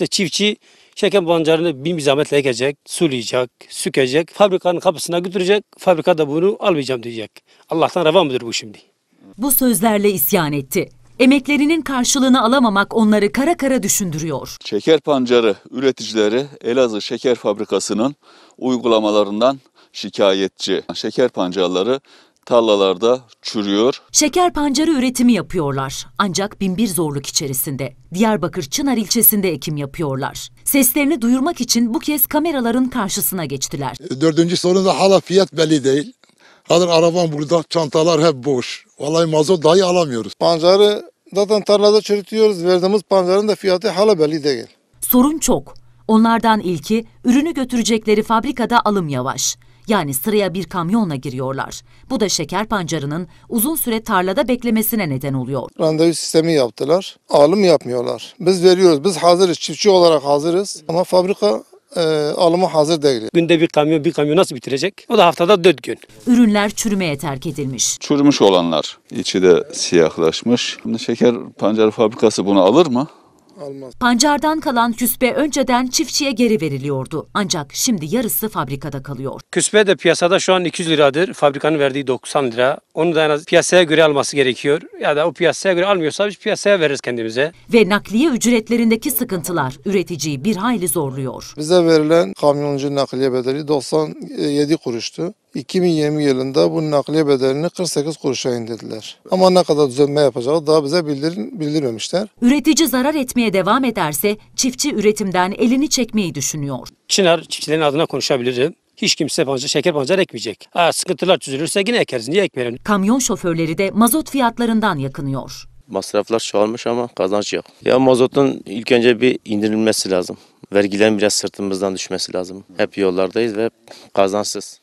İşte çiftçi şeker pancarını bin bir zahmetle ekecek, sulayacak, sükecek, fabrikanın kapısına götürecek, fabrikada bunu almayacağım diyecek. Allah'tan rava mıdır bu şimdi? Bu sözlerle isyan etti. Emeklerinin karşılığını alamamak onları kara kara düşündürüyor. Şeker pancarı üreticileri Elazığ Şeker Fabrikası'nın uygulamalarından şikayetçi. Şeker pancarları tarlalarda çürüyor. Şeker pancarı üretimi yapıyorlar. Ancak binbir zorluk içerisinde. Diyarbakır Çınar ilçesinde ekim yapıyorlar. Seslerini duyurmak için bu kez kameraların karşısına geçtiler. E, dördüncü sorun da hala fiyat belli değil. Kadın arabam burada, çantalar hep boş. Vallahi mazot dahi alamıyoruz. Pancarı zaten tarlada çürütüyoruz. Verdiğimiz pancarın da fiyatı hala belli değil. Sorun çok. Onlardan ilki ürünü götürecekleri fabrikada alım yavaş. Yani sıraya bir kamyonla giriyorlar. Bu da şeker pancarının uzun süre tarlada beklemesine neden oluyor. Randevu sistemi yaptılar. Alım yapmıyorlar. Biz veriyoruz. Biz hazırız. Çiftçi olarak hazırız. Ama fabrika e, alıma hazır değil. Günde bir kamyon bir kamyon nasıl bitirecek? O da haftada dört gün. Ürünler çürümeye terk edilmiş. Çürümüş olanlar içi de siyahlaşmış. Şimdi şeker pancarı fabrikası bunu alır mı? almaz. Pancardan kalan küspe önceden çiftçiye geri veriliyordu. Ancak şimdi yarısı fabrikada kalıyor. Küspe de piyasada şu an 200 liradır. Fabrikanın verdiği 90 lira. Onu da en az piyasaya göre alması gerekiyor. Ya da o piyasaya göre almıyorsa biz piyasaya veririz kendimize. Ve nakliye ücretlerindeki sıkıntılar üreticiyi bir hayli zorluyor. Bize verilen kamyoncu nakliye bedeli 97 kuruştu. 2020 yılında bu nakliye bedelini 48 kuruşa indirdiler. Ama ne kadar düzenleme yapacağı daha bize bildirin, bildirmemişler. Üretici zarar etmeye devam ederse çiftçi üretimden elini çekmeyi düşünüyor. Çınar çiftçilerin adına konuşabilirim. Hiç kimse pancar, şeker pancar ekmeyecek. Ha, sıkıntılar çözülürse yine ekeriz. Niye ekmeyelim? Kamyon şoförleri de mazot fiyatlarından yakınıyor. Masraflar çoğalmış ama kazanç yok. Ya mazotun ilk önce bir indirilmesi lazım. Vergilerin biraz sırtımızdan düşmesi lazım. Hep yollardayız ve kazansız.